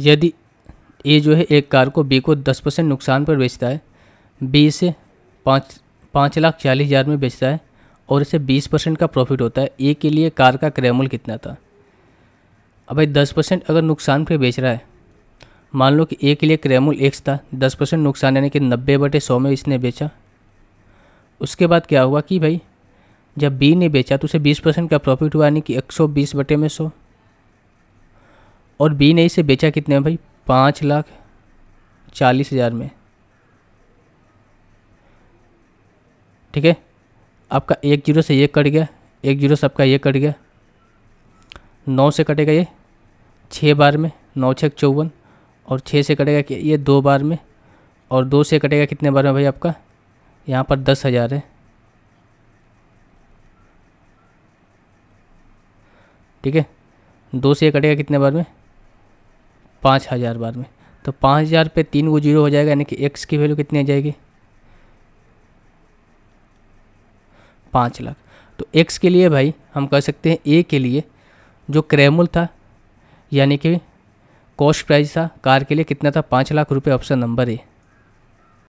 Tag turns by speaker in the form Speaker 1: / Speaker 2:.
Speaker 1: यदि ए जो है एक कार को बी को दस परसेंट नुकसान पर बेचता है बी इसे पाँच पाँच लाख चालीस हज़ार में बेचता है और इसे बीस परसेंट का प्रॉफिट होता है ए के लिए कार का क्रैमूल कितना था अब भाई दस परसेंट अगर नुकसान पर बेच रहा है मान लो कि ए के लिए क्रय एक्स था दस परसेंट नुकसान यानी कि नब्बे बटे सौ में इसने बेचा उसके बाद क्या हुआ कि भाई जब बी ने बेचा तो उसे बीस परसेंट का प्रॉफिट हुआ यानी कि एक सौ बीस बटे में सौ और बी ने इसे बेचा कितने में भाई पाँच लाख चालीस हज़ार में ठीक है आपका एक जीरो से ये कट गया एक जीरो से आपका ये कट गया नौ से कटेगा ये छः बार में नौ छः चौवन और छः से कटेगा कि ये दो बार में और दो से कटेगा कितने बार में भाई आपका यहाँ पर दस हज़ार है ठीक है दो से ये कटेगा कितने बार में पाँच हज़ार बार में तो पाँच हज़ार पे तीन वो जीरो हो जाएगा यानी कि एक्स की वैल्यू कितनी आ जाएगी पाँच लाख तो एक्स के लिए भाई हम कह सकते हैं ए के लिए जो क्रेमुल था यानी कि कॉस्ट प्राइस था कार के लिए कितना था पाँच लाख रुपए ऑप्शन नंबर ए